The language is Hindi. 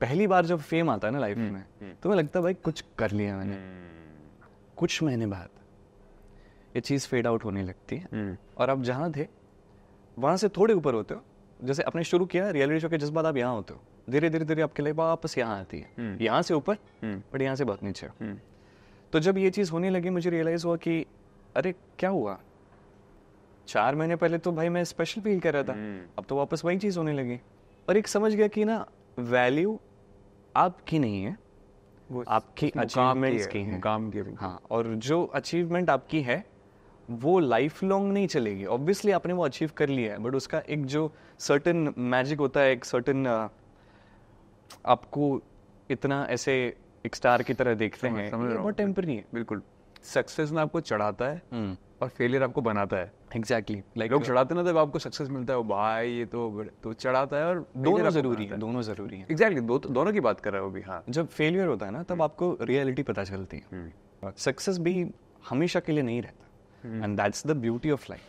पहली बार जब फेम आता है ना लाइफ हम्म, में हम्म। तो मैं लगता भाई कुछ कर लिया मैंने हम्म। कुछ महीने बाद ये चीज़ फेड आउट होने लगती है और आप जहां थे वहां से थोड़े ऊपर होते हो जैसे आपने शुरू किया रियलिटी शो के जिस बाद आप यहाँ होते हो धीरे धीरे धीरे आपके लिए वापस यहाँ आती है यहाँ से ऊपर बट यहाँ से बहुत नीचे तो जब ये चीज़ होने लगी मुझे रियलाइज़ हुआ कि अरे क्या हुआ चार महीने पहले तो भाई मैं स्पेशल फील कर रहा था अब तो वापस वही चीज़ होने लगी और एक समझ गया कि ना वैल्यू आपकी नहीं है आपकी अचीवमेंट्स की है काम की हाँ और जो अचीवमेंट आपकी है वो लाइफ लॉन्ग नहीं चलेगी ऑब्वियसली आपने वो अचीव कर लिया है बट उसका एक जो सर्टन मैजिक होता है एक सर्टन आपको इतना ऐसे एक स्टार की तरह देखते हैं वो टेम्पररी है बिल्कुल सक्सेस में आपको चढ़ाता है हम्म। और फेलियर आपको बनाता है एग्जैक्टली लाइक लोग चढ़ाते ना जब आपको सक्सेस मिलता है भाई ये तो तो चढ़ाता है और दोनों जरूरी है दोनों जरूरी है एग्जैक्टली दो दोनों की बात कर रहे हो भी हाँ जब फेलियर होता है ना तब हम्म। आपको रियलिटी पता चलती है सक्सेस हम्म। भी हमेशा के लिए नहीं रहता and that's the beauty of life